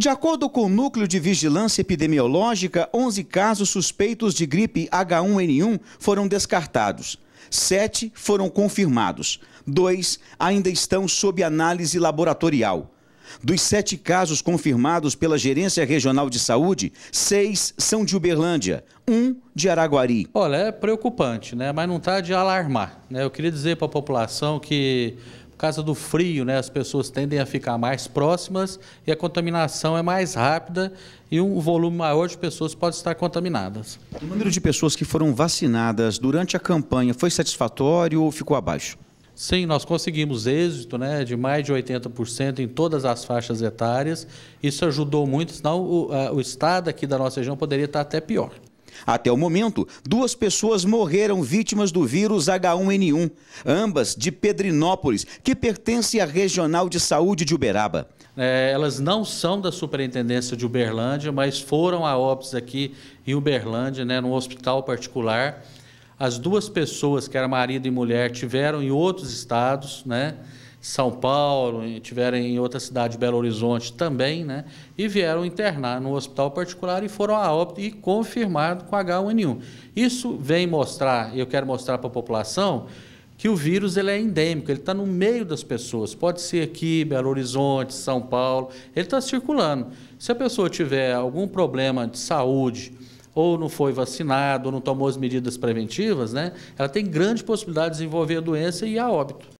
De acordo com o Núcleo de Vigilância Epidemiológica, 11 casos suspeitos de gripe H1N1 foram descartados. Sete foram confirmados. Dois ainda estão sob análise laboratorial. Dos sete casos confirmados pela Gerência Regional de Saúde, seis são de Uberlândia, um de Araguari. Olha, é preocupante, né? mas não está de alarmar. Né? Eu queria dizer para a população que causa do frio, né, as pessoas tendem a ficar mais próximas e a contaminação é mais rápida e um volume maior de pessoas pode estar contaminadas. O número de pessoas que foram vacinadas durante a campanha foi satisfatório ou ficou abaixo? Sim, nós conseguimos êxito né, de mais de 80% em todas as faixas etárias. Isso ajudou muito, senão o, a, o estado aqui da nossa região poderia estar até pior. Até o momento, duas pessoas morreram vítimas do vírus H1N1, ambas de Pedrinópolis, que pertence à Regional de Saúde de Uberaba. É, elas não são da Superintendência de Uberlândia, mas foram a óbitos aqui em Uberlândia, né, num hospital particular. As duas pessoas, que eram marido e mulher, tiveram em outros estados, né? São Paulo, tiveram em outra cidade, Belo Horizonte também, né? E vieram internar no hospital particular e foram a óbito e confirmado com H1N1. Isso vem mostrar, eu quero mostrar para a população, que o vírus ele é endêmico, ele está no meio das pessoas. Pode ser aqui, Belo Horizonte, São Paulo, ele está circulando. Se a pessoa tiver algum problema de saúde, ou não foi vacinado, ou não tomou as medidas preventivas, né, ela tem grande possibilidade de desenvolver a doença e a óbito.